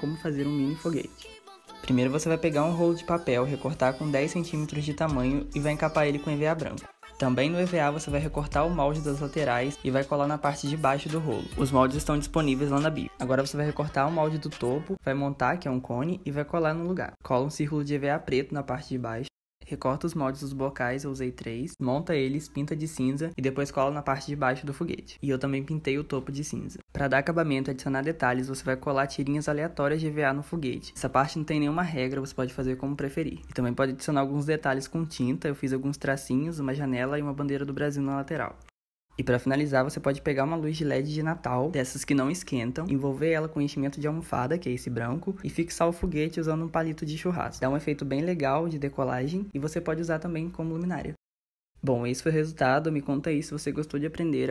Como fazer um mini foguete. Primeiro você vai pegar um rolo de papel, recortar com 10 cm de tamanho e vai encapar ele com EVA branco. Também no EVA você vai recortar o molde das laterais e vai colar na parte de baixo do rolo. Os moldes estão disponíveis lá na bio. Agora você vai recortar o molde do topo, vai montar, que é um cone, e vai colar no lugar. Cola um círculo de EVA preto na parte de baixo Recorta os moldes dos bocais, eu usei três, monta eles, pinta de cinza e depois cola na parte de baixo do foguete. E eu também pintei o topo de cinza. Para dar acabamento e adicionar detalhes, você vai colar tirinhas aleatórias de EVA no foguete. Essa parte não tem nenhuma regra, você pode fazer como preferir. E também pode adicionar alguns detalhes com tinta, eu fiz alguns tracinhos, uma janela e uma bandeira do Brasil na lateral. E para finalizar, você pode pegar uma luz de LED de Natal, dessas que não esquentam, envolver ela com enchimento de almofada, que é esse branco, e fixar o foguete usando um palito de churrasco. Dá um efeito bem legal de decolagem e você pode usar também como luminária. Bom, esse foi o resultado. Me conta aí se você gostou de aprender a